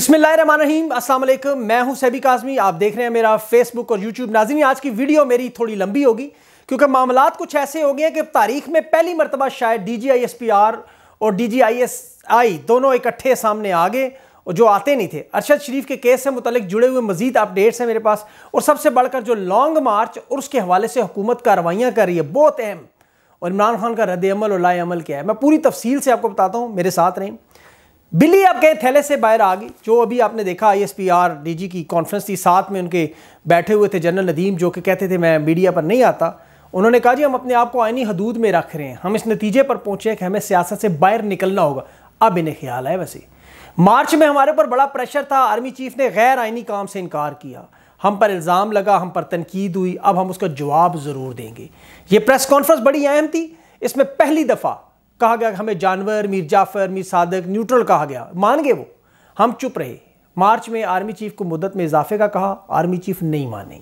बिस्मिल्ल अस्सलाम असल मैं हूं सैबिक आजमी आप देख रहे हैं मेरा फेसबुक और यूट्यूब नाजिन आज की वीडियो मेरी थोड़ी लंबी होगी क्योंकि मामला कुछ ऐसे हो गए हैं कि तारीख में पहली मरतबा शायद D G I S P R और D G I S I दोनों इकट्ठे सामने आ गए और जो आते नहीं थे अरशद शरीफ के केस से मुतल जुड़े हुए मजीद अपडेट्स हैं मेरे पास और सबसे बढ़कर जो लॉन्ग मार्च और उसके हवाले से हुकूमत कार्रवाइयाँ कर रही है बहुत अहम और इमरान खान का रद्द अमल और लाए अमल क्या है मैं पूरी तफसील से आपको बताता हूँ मेरे साथ रहें बिल्ली अब गए थैले से बाहर आ गई जो अभी आपने देखा I S P R D G की कॉन्फ्रेंस थी साथ में उनके बैठे हुए थे जनरल नदीम जो कि कहते थे मैं मीडिया पर नहीं आता उन्होंने कहा जी हम अपने आप को आइनी हदूद में रख रहे हैं हम इस नतीजे पर पहुंचे कि हमें सियासत से बाहर निकलना होगा अब इन्हें ख्याल है वैसे मार्च में हमारे ऊपर बड़ा प्रेशर था आर्मी चीफ ने गैर आइनी काम से इनकार किया हम पर इल्ज़ाम लगा हम पर तनकीद हुई अब हम उसका जवाब ज़रूर देंगे ये प्रेस कॉन्फ्रेंस बड़ी अहम थी इसमें पहली दफ़ा कहा गया हमें जानवर मीर जाफर मीर सादक न्यूट्रल कहा गया मान गए वो हम चुप रहे मार्च में आर्मी चीफ को मुद्दत में इजाफे का कहा आर्मी चीफ नहीं माने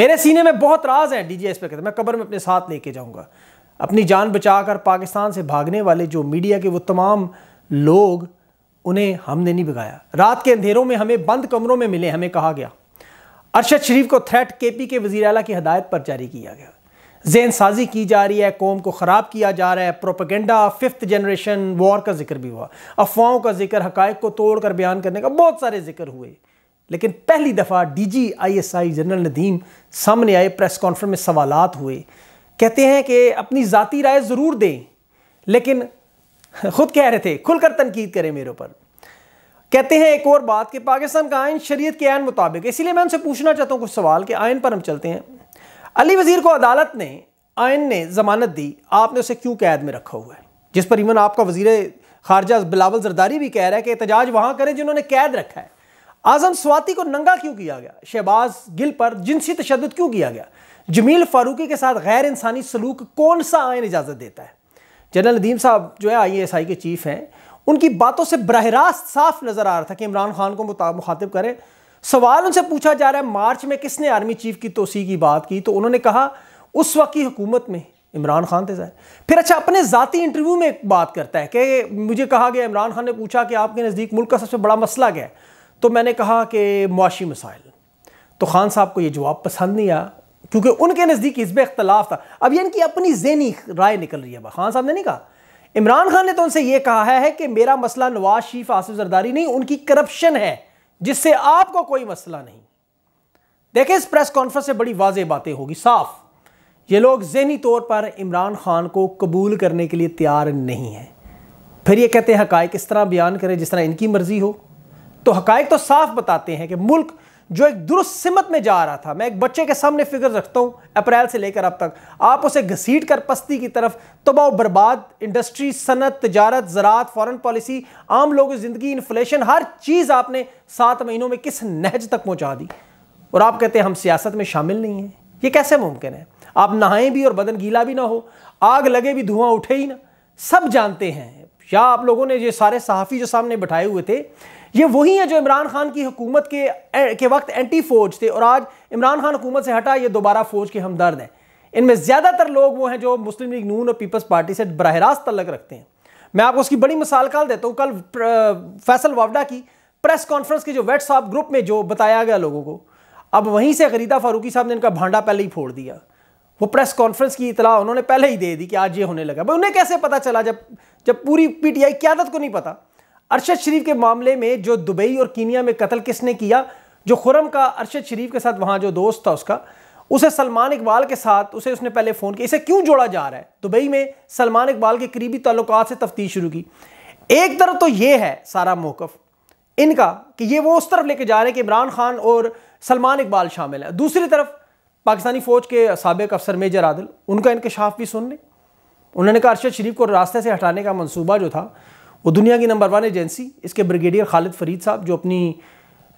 मेरे सीने में बहुत राज हैं डी जी एस पे कहते मैं कबर में अपने साथ लेके जाऊंगा अपनी जान बचाकर पाकिस्तान से भागने वाले जो मीडिया के वो तमाम लोग उन्हें हमने नहीं भगाया रात के अंधेरों में हमें बंद कमरों में मिले हमें कहा गया अरशद शरीफ को थ्रेट के पी के वजीर अला की हदायत पर जारी किया गया जहन साजी की जा रही है कौम को ख़राब किया जा रहा है प्रोपागेंडा फिफ्थ जनरेशन वॉर का जिक्र भी हुआ अफवाहों का जिक्र हक़ को तोड़ कर बयान करने का बहुत सारे जिक्र हुए लेकिन पहली दफ़ा D G I S I general Nadeem सामने आए प्रेस कॉन्फ्रेंस में सवाल हुए कहते हैं कि अपनी ज़ाती राय ज़रूर दें लेकिन ख़ुद कह रहे थे खुलकर तनकीद करें मेरे ऊपर कहते हैं एक और बात कि पाकिस्तान का आयन शरीयत के आयन मुताबिक इसीलिए मैं उनसे पूछना चाहता हूँ कुछ सवाल कि आयन पर हम चलते हैं अली वज़ीर को अदालत ने आयन ने ज़मानत दी आपने उसे क्यों कैद में रखा हुआ है जिस पर इवन आपका वजीर खारजा बिलावल जरदारी भी कह रहा है कि एहतजाज वहाँ करें जिन्होंने कैद रखा है आजम स्वाति को नंगा क्यों किया गया शहबाज गिल पर जिनसी तशद क्यों किया गया जमील फारूकी के साथ गैर इंसानी सलूक कौन सा आयन इजाज़त देता है जनरल नदीम साहब जो है आई एस आई के चीफ हैं उनकी बातों से बरह रास्त साफ नज़र आ रहा था कि इमरान खान को मुखातिब करें सवाल उनसे पूछा जा रहा है मार्च में किसने आर्मी चीफ की तोसी की बात की तो उन्होंने कहा उस वक्त की हुकूमत में इमरान खान थे जाहिर फिर अच्छा अपने ज़ाती इंटरव्यू में बात करता है कि मुझे कहा गया इमरान खान ने पूछा कि आपके नज़दीक मुल्क का सबसे बड़ा मसला क्या है तो मैंने कहा कि मुआशी मसाइल तो खान साहब को ये जवाब पसंद नहीं आया क्योंकि उनके नज़दीक इसब इख्तलाफ था अब यह इनकी अपनी जहनी राय निकल रही है खान साहब ने नहीं कहा इमरान खान ने तो उनसे यह कहा है कि मेरा मसला नवाज शरीफ आसिफ जरदारी नहीं उनकी करप्शन है जिससे आपको कोई मसला नहीं देखिए इस प्रेस कॉन्फ्रेंस से बड़ी वाजे बातें होगी साफ ये लोग जहनी तौर पर इमरान खान को कबूल करने के लिए तैयार नहीं है फिर ये कहते हैं हकायक इस तरह बयान करें जिस तरह इनकी मर्ज़ी हो तो हकायक तो साफ बताते हैं कि मुल्क जो एक दुरुस्त सिमत में जा रहा था मैं एक बच्चे के सामने फिगर रखता हूँ अप्रैल से लेकर अब तक आप उसे घसीट कर पस्ती की तरफ तबाह बर्बाद इंडस्ट्री सनत तजारत ज़रात फॉरेन पॉलिसी आम लोगों की ज़िंदगी इन्फ्लेशन हर चीज़ आपने सात महीनों में किस नहज तक पहुँचा दी और आप कहते हैं हम सियासत में शामिल नहीं हैं ये कैसे मुमकिन है आप नहाएं भी और बदन गीला भी ना हो आग लगे भी धुआं उठे ही ना सब जानते हैं या आप लोगों ने ये सारे सहाफ़ी जो सामने बैठाए हुए थे ये वही हैं जो इमरान खान की हुकूमत के के वक्त एंटी फौज थे और आज इमरान खान हुकूमत से हटा ये दोबारा फौज के हमदर्द हैं इनमें ज़्यादातर लोग वो हैं जो मुस्लिम लीग नून और पीपल्स पार्टी से बरह रास्त तलक रखते हैं मैं आपको उसकी बड़ी मिसाल कल देता हूँ कल फैसल वावडा की प्रेस कॉन्फ्रेंस के जो व्हाट्सअप ग्रुप में जो बताया गया लोगों को अब वहीं से खरीदा फारूकी साहब ने इनका भांडा पहले ही फोड़ दिया वो प्रेस कॉन्फ्रेंस की इतला उन्होंने पहले ही दे दी कि आज ये होने लगा भाई उन्हें कैसे पता चला जब जब पूरी पीटीआई क्यादत को नहीं पता अरशद शरीफ के मामले में जो दुबई और कीनिया में कत्ल किसने किया जो खुरम का अरशद शरीफ के साथ वहाँ जो दोस्त था उसका उसे सलमान इकबाल के साथ उसे उसने पहले फ़ोन किया इसे क्यों जोड़ा जा रहा है दुबई में सलमान इकबाल के करीबी तल्लक से तफ्तीश शुरू की एक तरफ तो ये है सारा मौकफ़ इनका कि ये वो उस तरफ लेके जा रहे हैं कि इमरान खान और सलमान इकबाल शामिल है दूसरी तरफ पाकिस्तानी फ़ौज के सबक अफसर मेजर आदिल उनका इनकशाफ भी सुन लें उन्होंने कहा अरशद शरीफ को रास्ते से हटाने का मनसूबा जो था वो दुनिया की नंबर वन एजेंसी इसके ब्रिगेडियर खालिद फरीद साहब जो अपनी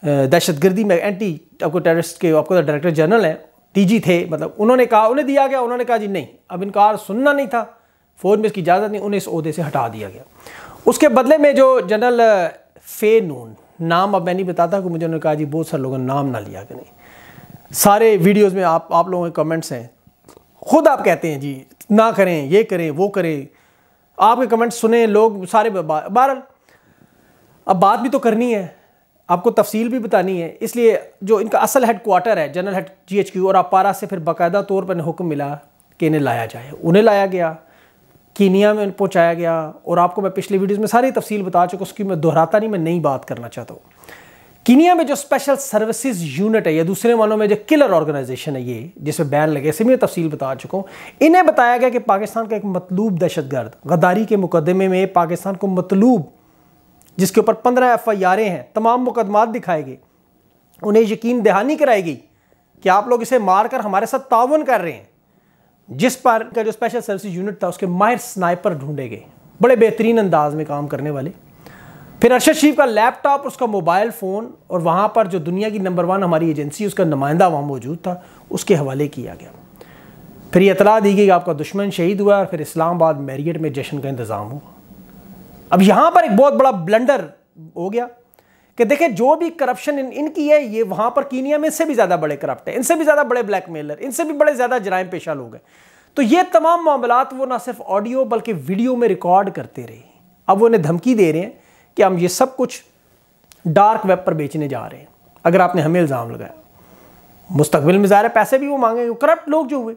दहशत गर्दी में एंटी आपको टेररिस्ट के आपको डायरेक्टर जनरल हैं टीजी थे मतलब उन्होंने कहा उन्हें दिया गया उन्होंने कहा जी नहीं अब इनकार सुनना नहीं था फौज में इसकी इजाज़त नहीं उन्हें इस अहदे से हटा दिया गया उसके बदले में जो जनरल फे नून नाम अब मैं नहीं बताता कि मुझे उन्होंने कहा जी बहुत सारे लोगों ने नाम ना लिया कि नहीं सारे वीडियोस में आप आप लोगों के कमेंट्स हैं खुद आप कहते हैं जी ना करें ये करें वो करें आपके कमेंट्स सुने लोग सारे बहरहाल अब बात भी तो करनी है आपको तफसील भी बतानी है इसलिए जो इनका असल हेड क्वार्टर है general head G H Q और पारा से फिर बाकायदा तौर पर हुक्म मिला कि इन्हें लाया जाए उन्हें लाया गया कीनिया में पहुँचाया गया और आपको मैं पिछली वीडियोज़ में सारी तफसील बता चुका उसकी मैं दोहराता नहीं मैं नई बात करना चाहता हूँ किनिया में जो स्पेशल सर्विसेज यूनिट है या दूसरे मानों में जो किलर ऑर्गेनाइजेशन है ये जिसमें बैन लगे इसे मैं तफसील बता चुका हूँ इन्हें बताया गया कि पाकिस्तान का एक मतलूब दहशत गर्द गद्दारी के मुकदमे में पाकिस्तान को मतलूब जिसके ऊपर पंद्रह एफ आई आरें हैं तमाम मुकदमात दिखाए गए उन्हें यकीन दहानी कराई गई कि आप लोग इसे मारकर हमारे साथ ताउन कर रहे हैं जिस पर का जो स्पेशल सर्विस यूनिट था उसके माहिर स्नाइपर ढूंढे गए बड़े बेहतरीन अंदाज में काम करने वाले फिर अरशद शरीफ का लैपटॉप उसका मोबाइल फ़ोन और वहाँ पर जो दुनिया की नंबर वन हमारी एजेंसी उसका नुमाइंदा वहाँ मौजूद था उसके हवाले किया गया फिर ये इतला दी गई कि आपका दुश्मन शहीद हुआ और फिर इस्लामाबाद मैरियट में जश्न का इंतज़ाम हुआ अब यहाँ पर एक बहुत बड़ा ब्लंडर हो गया कि देखें जो भी करप्शन इन इनकी है ये वहाँ पर कीनिया में इससे भी ज़्यादा बड़े करप्ट हैं इनसे भी ज़्यादा बड़े ब्लैक मेलर इनसे भी बड़े ज़्यादा जराइम पेशा लोग हैं तो ये तमाम मामला वो ना सिर्फ ऑडियो बल्कि वीडियो में रिकॉर्ड करते रहे अब वो उन्हें धमकी दे रहे हैं कि हम ये सब कुछ डार्क वेब पर बेचने जा रहे हैं अगर आपने हमें इल्ज़ाम लगाया मुस्तबिल में ज़ाहिर पैसे भी वो मांगे करप्ट लोग जो हुए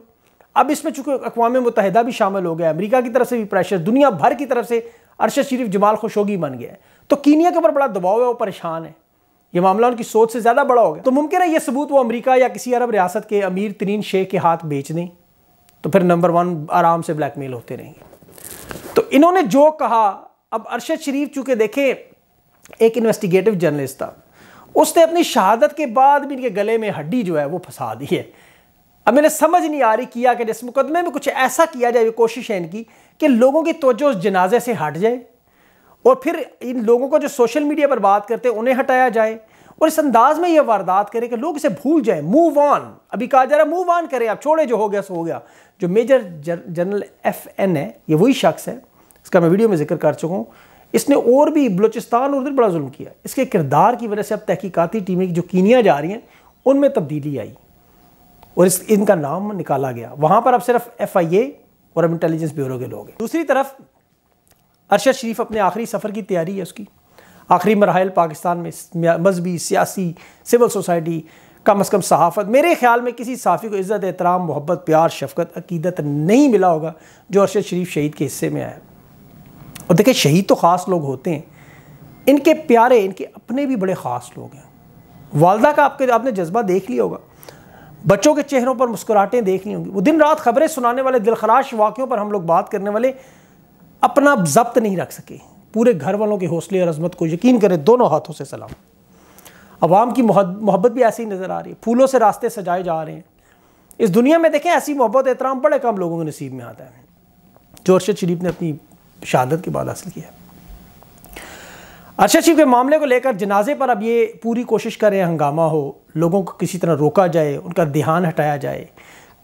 अब इसमें चूंकि अकवा मुतहदा भी शामिल हो गया अमरीका की तरफ से भी प्रेशर दुनिया भर की तरफ से अरशद शरीफ जमाल खुशोगी बन गया है तो कीनिया के ऊपर बड़ा दबाव है वो परेशान है ये मामला उनकी सोच से ज़्यादा बड़ा हो गया तो मुमकिन है ये सबूत वो अमेरिका या किसी अरब रियासत के अमीर तरीन शेख के हाथ बेच दें तो फिर नंबर वन आराम से ब्लैकमेल होते रहेंगे तो इन्होंने जो कहा अब अरशद शरीफ चूंकि देखें एक इन्वेस्टिगेटिव जर्नलिस्ट था उसने अपनी शहादत के बाद भी इनके गले में हड्डी जो है वो फंसा दी है अब मैंने समझ नहीं आ रही किया कि जिस मुकदमे में कुछ ऐसा किया जाए कोशिश है इनकी कि लोगों की तोजो उस जनाजे से हट जाए और फिर इन लोगों को जो सोशल मीडिया पर बात करते हैं उन्हें हटाया जाए और इस अंदाज में यह वारदात करें कि लोग इसे भूल जाए मूव ऑन अभी कहा जा रहा है मूव ऑन करें आप छोड़े जो हो गया सो हो गया जो मेजर जनरल एफ एन है ये वही शख्स है इसका मैं वीडियो में जिक्र कर चुका हूँ इसने और भी बलोचिस्तान और उधर बड़ा जुल्म किया इसके किरदार की वजह से अब तहकीकती टीमें जो कीनियाँ जा रही हैं उनमें तब्दीली आई और इस इनका नाम निकाला गया वहाँ पर अब सिर्फ एफ आई ए और अब इंटेलिजेंस ब्यूरो के लोग हैं दूसरी तरफ अरशद शरीफ अपने आखिरी सफ़र की तैयारी है उसकी आखिरी मरहल पाकिस्तान में मजहबी सियासी सिविल सोसाइटी कम अज़ कम सहाफ़त मेरे ख्याल में किसी साफ़ी को इज़्ज़त एहतराम मोहब्बत प्यार शफकत अकीदत नहीं मिला होगा जो अरशद शरीफ शहीद के हिस्से में आया और देखिए शहीद तो ख़ास लोग होते हैं इनके प्यारे इनके अपने भी बड़े ख़ास लोग हैं वालदा का आपके आपने जज्बा देख लिया होगा बच्चों के चेहरों पर मुस्कुराहटें देख ली होंगी वो दिन रात खबरें सुनाने वाले दिलखराश वाक्यों पर हम लोग बात करने वाले अपना जब्त नहीं रख सके पूरे घर वालों के हौसले और अजमत को यकीन करें दोनों हाथों से सलाम अवाम की मोहब्बत भी ऐसी नज़र आ रही है फूलों से रास्ते सजाए जा रहे हैं इस दुनिया में देखें ऐसी मोहब्बत एहतराम बड़े कम लोगों के नसीब में आता है जो शरीफ ने अपनी शहादत के बाद हासिल किया अरशद शरीफ के मामले को लेकर जनाजे पर अब ये पूरी कोशिश कर रहे हैं हंगामा हो लोगों को किसी तरह रोका जाए उनका ध्यान हटाया जाए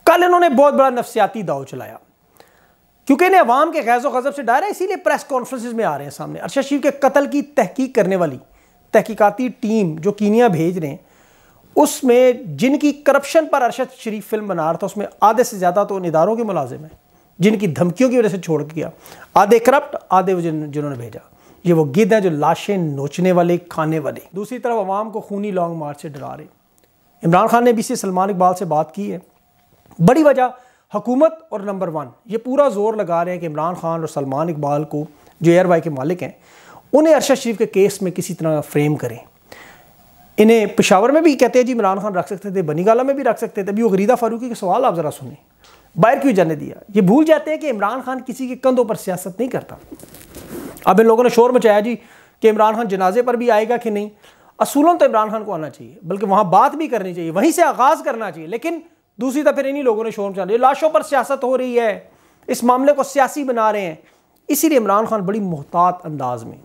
कल इन्होंने बहुत बड़ा नफसियाती दाव चलाया क्योंकि इन्हें अवाम के गैज़ गज़ब से डायर है इसीलिए प्रेस कॉन्फ्रेंस में आ रहे हैं सामने अरशद शरीफ के कत्ल की तहकीक करने वाली तहकीकती टीम जो कीनिया भेज रहे हैं उसमें जिनकी करप्शन पर अरशद शरीफ फिल्म बना रहा था उसमें आधे से ज़्यादा तो इन इदारों के मुलाजिम हैं जिनकी धमकियों की वजह से छोड़ गया आधे करप्ट आधे जिन, जिन्होंने भेजा ये वो गिद्ध हैं जो लाशें नोचने वाले खाने वाले दूसरी तरफ आवाम को खूनी लॉन्ग मार्च से डरा रहे इमरान खान ने बी इसी सलमान इकबाल से बात की है बड़ी वजह हकूमत और नंबर वन ये पूरा जोर लगा रहे हैं कि इमरान खान और सलमान इकबाल को जो वाई के मालिक हैं उन्हें अरशद शरीफ के केस में किसी तरह फ्रेम करें इन्हें पिशावर में भी कहते हैं जी इमरान खान रख सकते थे बनीगाला में भी रख सकते थे अभी वो गरीदा फारूकी के सवाल आप ज़रा सुने बाहर क्यों जाने दिया ये भूल जाते हैं कि इमरान खान किसी के कंधों पर सियासत नहीं करता अब इन लोगों ने शोर मचाया जी कि इमरान खान जनाजे पर भी आएगा कि नहीं असूलों तो इमरान खान को आना चाहिए बल्कि वहाँ बात भी करनी चाहिए वहीं से आगाज़ करना चाहिए लेकिन दूसरी तरफ इन्हीं लोगों ने शोर मचा लिया लाशों पर सियासत हो रही है इस मामले को सियासी बना रहे हैं इसीलिए इमरान खान बड़ी मोहतात अंदाज में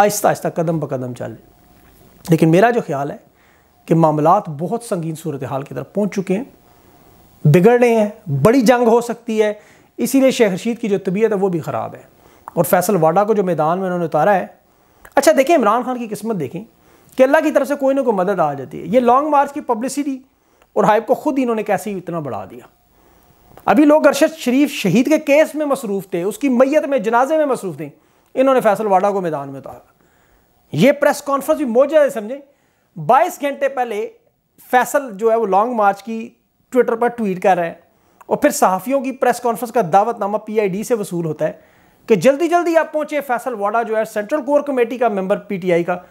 आहिस्ता आहिस्ता कदम ब कदम चल लेकिन मेरा जो ख्याल है कि मामला बहुत संगीन सूरत हाल की तरफ पहुँच चुके हैं बिगड़ने हैं बड़ी जंग हो सकती है इसीलिए शेख रशीद की जो तबीयत है वो भी ख़राब है और फैसल वाडा को जो मैदान में उन्होंने उतारा है अच्छा देखें इमरान खान की किस्मत देखें कि अल्लाह की तरफ से कोई ना कोई मदद आ जाती है ये लॉन्ग मार्च की पब्लिसिटी और हाइप को ख़ुद इन्होंने कैसे ही इतना बढ़ा दिया अभी लोग अरशद शरीफ शहीद के केस में मसरूफ़ थे उसकी मैयत में जनाजे में मसरूफ़ थे इन्होंने फैसल वाडा को मैदान में उतारा ये प्रेस कॉन्फ्रेंस भी मौजा है समझें बाईस घंटे पहले फैसल जो है वो लॉन्ग मार्च की ट्विटर पर ट्वीट कर रहे हैं और फिर सहाफ़ियों की प्रेस कॉन्फ्रेंस का दावतनामा पीआईडी से वसूल होता है कि जल्दी जल्दी आप पहुंचे फैसल वाडा जो है सेंट्रल कोर कमेटी का मेंबर पीटीआई का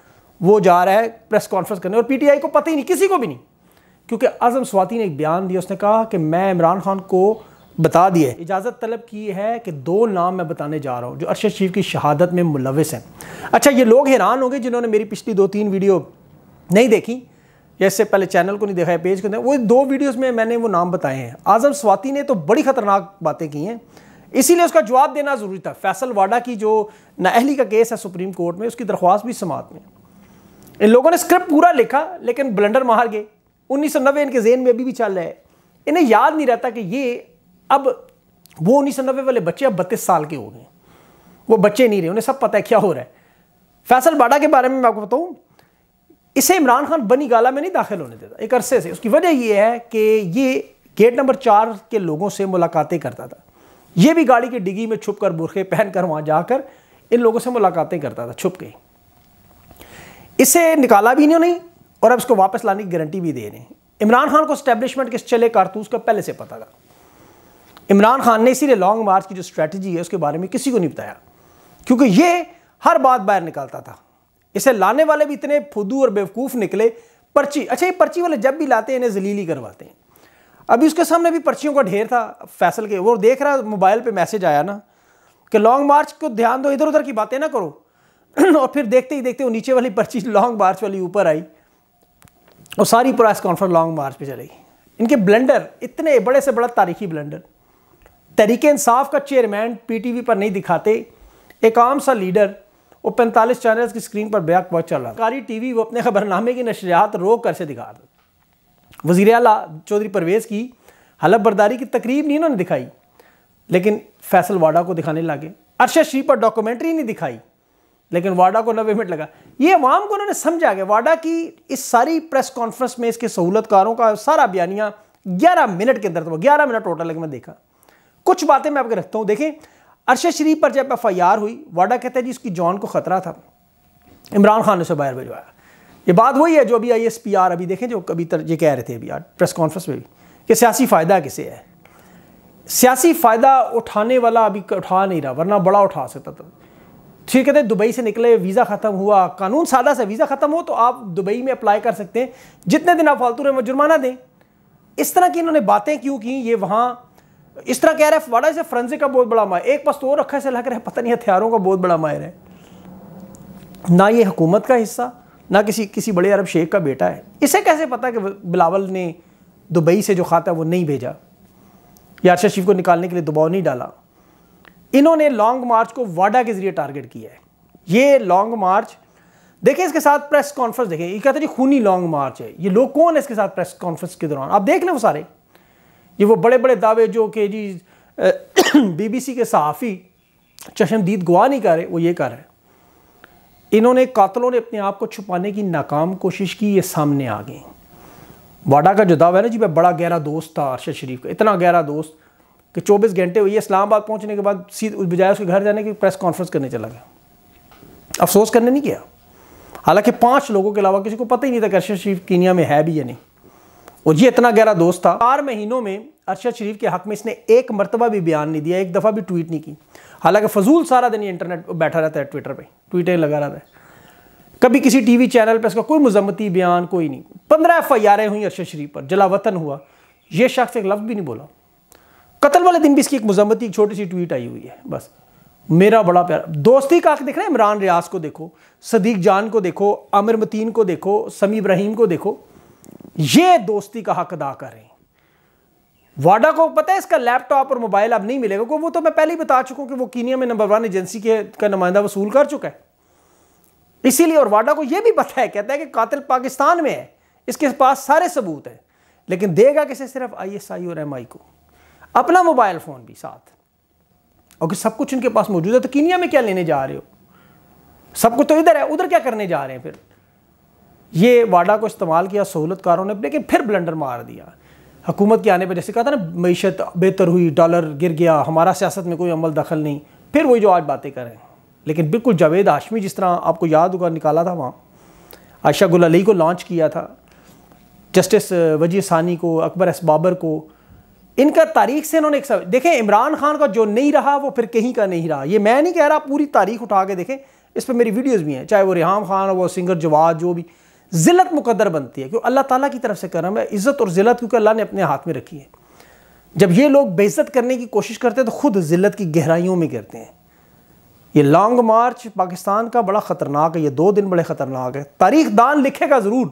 वो जा रहा है प्रेस कॉन्फ्रेंस करने और पीटीआई को पता ही नहीं किसी को भी नहीं क्योंकि आजम स्वाति ने एक बयान दिया उसने कहा कि मैं इमरान खान को बता दिए इजाज़त तलब की है कि दो नाम मैं बताने जा रहा हूँ जो अरशद शरीफ की शहादत में मुलविस हैं अच्छा ये लोग हैरान होंगे जिन्होंने मेरी पिछली दो तीन वीडियो नहीं देखी या इससे पहले चैनल को नहीं देखा है पेज को वो दो वीडियोस में मैंने वो नाम बताए हैं आजम स्वाति ने तो बड़ी खतरनाक बातें की हैं इसीलिए उसका जवाब देना ज़रूरी था फैसल वाडा की जो नाहली का केस है सुप्रीम कोर्ट में उसकी दरख्वास्त भी समात में इन लोगों ने स्क्रिप्ट पूरा लिखा लेकिन ब्लेंडर मार गए उन्नीस इनके जेन में अभी भी चल रहा है इन्हें याद नहीं रहता कि ये अब वो उन्नीस वाले बच्चे अब बत्तीस साल के हो गए वो बच्चे नहीं रहे उन्हें सब पता है क्या हो रहा है फैसल बाडा के बारे में मैं आपको बताऊं इसे इमरान खान बनी गाला में नहीं दाखिल होने देता एक अरसे से उसकी वजह यह है कि ये गेट नंबर चार के लोगों से मुलाकातें करता था ये भी गाड़ी की डिगी में छुप कर बुरखे पहन कर वहाँ जाकर इन लोगों से मुलाकातें करता था छुप के इसे निकाला भी नहीं और अब इसको वापस लाने की गारंटी भी दे रहे हैं इमरान खान को स्टैब्लिशमेंट के चले कारतूस का पहले से पता था इमरान खान ने इसीलिए लॉन्ग मार्च की जो स्ट्रैटेजी है उसके बारे में किसी को नहीं बताया क्योंकि ये हर बात बाहर निकालता था इसे लाने वाले भी इतने फुदू और बेवकूफ़ निकले पर्ची अच्छा ये पर्ची वाले जब भी लाते हैं इन्हें जलीली करवाते हैं अभी उसके सामने भी पर्चियों का ढेर था फैसल के वो देख रहा मोबाइल पे मैसेज आया ना कि लॉन्ग मार्च को ध्यान दो इधर उधर की बातें ना करो और फिर देखते ही देखते वो नीचे वाली पर्ची लॉन्ग मार्च वाली ऊपर आई और सारी प्रेस कॉन्फ्रेंस लॉन्ग मार्च पर चलेगी इनके ब्लेंडर इतने बड़े से बड़ा तारीखी ब्लेंडर तरीके इंसाफ का चेयरमैन पीटीवी पर नहीं दिखाते एक आम सा लीडर वो पैंतालीस चैनल्स की स्क्रीन पर ब्लैक वॉच चल रहा सरकारी टी वी वो अपने खबरनामे की नशरियात रोक कर से दिखा रहे वजीर अला चौधरी परवेज़ की हलफ की तकरीब नहीं उन्होंने दिखाई लेकिन फैसल वाडा को दिखाने लगे अरशद शरीफ पर डॉक्यूमेंट्री नहीं दिखाई लेकिन वाडा को नब्बे मिनट लगा ये अवाम को उन्होंने समझा गया वाडा की इस सारी प्रेस कॉन्फ्रेंस में इसके सहूलतकारों का सारा बयानिया ग्यारह मिनट के अंदर था तो, ग्यारह मिनट टोटल लेकिन मैं देखा कुछ बातें मैं आपके रखता हूँ देखें अरशद शरीफ पर जब एफ आई आर हुई वाडा कहते हैं जी उसकी जॉन को ख़तरा था इमरान खान ने उसे बाहर भिजवाया ये बात वही है जो अभी आई एस पी आर अभी देखें जो कभी तर ये कह रहे थे अभी आज प्रेस कॉन्फ्रेंस में भी कि सियासी फ़ायदा किसे है सियासी फ़ायदा उठाने वाला अभी उठा नहीं रहा वरना बड़ा उठा सकता था ठीक है दुबई से निकले वीज़ा ख़त्म हुआ कानून सादा सा वीज़ा ख़त्म हो तो आप दुबई में अप्लाई कर सकते हैं जितने दिन आप फालतू रहे वो जुर्माना दें इस तरह की इन्होंने बातें क्यों की ये वहाँ इस तरह कह रहे हैं वाड़ा से फ्रेंसी का बहुत बड़ा मायर एक पास तो रखा से लग रहा है पता नहीं हथियारों का बहुत बड़ा मायर है ना ये हुकूमत का हिस्सा ना किसी किसी बड़े अरब शेख का बेटा है इसे कैसे पता कि बिलावल ने दुबई से जो खाता है वो नहीं भेजा या अर्शद शरीफ को निकालने के लिए दबाव नहीं डाला इन्होंने लॉन्ग मार्च को वाडा के जरिए टारगेट किया है ये लॉन्ग मार्च देखें इसके साथ प्रेस कॉन्फ्रेंस देखें ये कहते हैं जी खूनी लॉन्ग मार्च है ये लोग कौन है इसके साथ प्रेस कॉन्फ्रेंस के दौरान आप देख लें वो सारे ये वो बड़े बड़े दावे जो कि जी बीबीसी के सहाफ़ी चशमदीद गुआ नहीं कर रहे वो ये कर रहे हैं इन्होंने कातलों ने अपने आप को छुपाने की नाकाम कोशिश की ये सामने आ गई वाडा का जो दावा है ना जी मैं बड़ा गहरा दोस्त था अरशद शरीफ का इतना गहरा दोस्त कि 24 घंटे हुई इस्लामाबाद पहुंचने के बाद सीधे बजाय उसके घर जाने की प्रेस कॉन्फ्रेंस करने चला गया अफसोस करने नहीं किया हालांकि पाँच लोगों के अलावा किसी को पता ही नहीं था कि अरशद शरीफ कीनिया में है भी या नहीं और ये इतना गहरा दोस्त था चार महीनों में अरशद शरीफ के हक में इसने एक मरतबा भी बयान नहीं दिया एक दफ़ा भी ट्वीट नहीं की हालांकि फजूल सारा दिन ये इंटरनेट बैठा रहता है ट्विटर पर ट्वीटें लगा रहता है कभी किसी टी वी चैनल पर इसका कोई मजम्मती बयान कोई नहीं पंद्रह एफ आई आरें हुई अरशद शरीफ पर जला वतन हुआ यह शख्स एक लफ्ज़ भी नहीं बोला कतल वाले दिन भी इसकी एक मजम्मती एक छोटी सी ट्वीट आई हुई है बस मेरा बड़ा प्यार दोस्ती का देख रहे हैं इमरान रियाज को देखो सदीक जान को देखो आमिर मतीन को देखो समी इब्राहिम को देखो ये दोस्ती का हक अदा करें वाडा को पता है इसका लैपटॉप और मोबाइल अब नहीं मिलेगा क्योंकि वो तो मैं पहले ही बता चुका हूं कि वो कीनिया में नंबर वन एजेंसी के का नुमाइंदा वसूल कर चुका है इसीलिए और वाडा को ये भी पता है कहता है कि कातिल पाकिस्तान में है इसके पास सारे सबूत हैं लेकिन देगा किसे सिर्फ आईएसआई और एमआई को अपना मोबाइल फ़ोन भी साथ और कि सब कुछ इनके पास मौजूद है तो कीनिया में क्या लेने जा रहे हो सब कुछ तो इधर है उधर क्या करने जा रहे हैं फिर ये वाडा को इस्तेमाल किया सहूलतकारों ने लेकिन फिर ब्लेंडर मार दिया हुकूमत के आने पर जैसे कहा था ना मीशत बेहतर हुई डॉलर गिर गया हमारा सियासत में कोई अमल दखल नहीं फिर वही जो आज बातें करें लेकिन बिल्कुल जावेद हाशमी जिस तरह आपको याद होगा निकाला था वहाँ आयशा गुल अली को लॉन्च किया था जस्टिस वजी सानी को अकबर एस बाबर को इनका तारीख से इन्होंने एक सब देखें इमरान खान का जो नहीं रहा वो फिर कहीं का नहीं रहा ये मैं नहीं कह रहा पूरी तारीख उठा के देखें इस पर मेरी वीडियोज़ भी हैं चाहे वो रिहाम खान हो वो सिंगर जवाद जो भी ज़िलत मुकदर बनती है क्योंकि अल्लाह ताला की तरफ से करम है इज़्ज़त और ज़िलत क्योंकि अल्लाह ने अपने हाथ में रखी है जब ये लोग बेइज्जत करने की कोशिश करते हैं तो ख़ुद ज़िलत की गहराइयों में गिरते हैं ये लॉन्ग मार्च पाकिस्तान का बड़ा ख़तरनाक है ये दो दिन बड़े ख़तरनाक है तारीख दान लिखेगा ज़रूर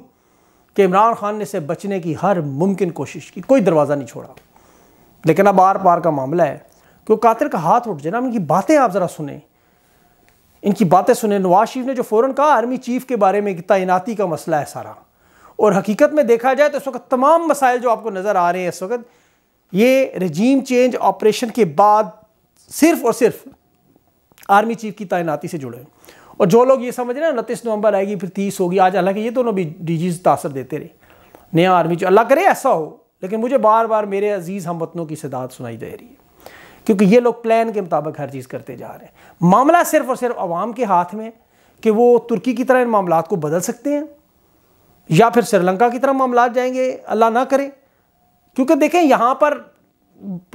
कि इमरान खान ने इसे बचने की हर मुमकिन कोशिश की कोई दरवाज़ा नहीं छोड़ा लेकिन अब आर पार का मामला है क्यों कातिल का हाथ उठ जाए ना उनकी बातें आप ज़रा सुने इनकी बातें सुने नवाज शरीफ ने जो फ़ौरन कहा आर्मी चीफ के बारे में तैनाती का मसला है सारा और हकीकत में देखा जाए तो इस वक्त तमाम मसाइल जो आपको नज़र आ रहे हैं इस वक्त ये रजीम चेंज ऑपरेशन के बाद सिर्फ और सिर्फ आर्मी चीफ की तैनाती से जुड़े हैं और जो लोग ये समझ रहे हैं उनतीस नवंबर आएगी फिर तीस होगी आज हालांकि ये दोनों भी डिजीज़ तासर देते रहे नया आर्मी चीफ अल्लाह करे ऐसा हो लेकिन मुझे बार बार मेरे अजीज़ हम वतनों की सदात सुनाई दे रही है क्योंकि ये लोग प्लान के मुताबिक हर चीज़ करते जा रहे हैं मामला सिर्फ और सिर्फ आवाम के हाथ में कि वो तुर्की की तरह इन मामला को बदल सकते हैं या फिर श्रीलंका की तरह मामला जाएंगे अल्लाह ना करे क्योंकि देखें यहाँ पर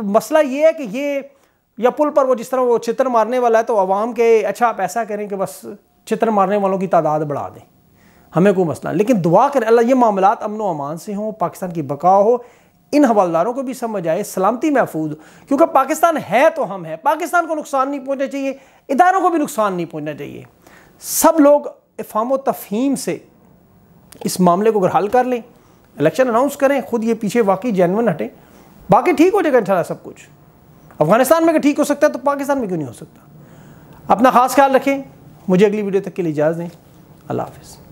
मसला ये है कि ये या पुल पर वो जिस तरह वो चित्र मारने वाला है तो आवाम के अच्छा आप ऐसा करें कि बस चित्र मारने वालों की तादाद बढ़ा दें हमें कोई मसला लेकिन दुआ करें अल्लाह ये मामला अमन अमान से हों पाकिस्तान की बका हो इन हवलदारों को भी समझ आए सलामती महफूज क्योंकि पाकिस्तान है तो हम हैं पाकिस्तान को नुकसान नहीं पहुँचना चाहिए इदारों को भी नुकसान नहीं पहुँचना चाहिए सब लोग इफाम तफहीम से इस मामले को अगर हल कर लें इलेक्शन अनाउंस करें खुद ये पीछे वाकई जैनवन हटें बाकी ठीक हो जाएगा इंशाल्लाह सब कुछ अफगानिस्तान में अगर ठीक हो सकता है तो पाकिस्तान में क्यों नहीं हो सकता अपना खास ख्याल रखें मुझे अगली वीडियो तक के लिए इजाज़ दें अल्लाह हाफिज़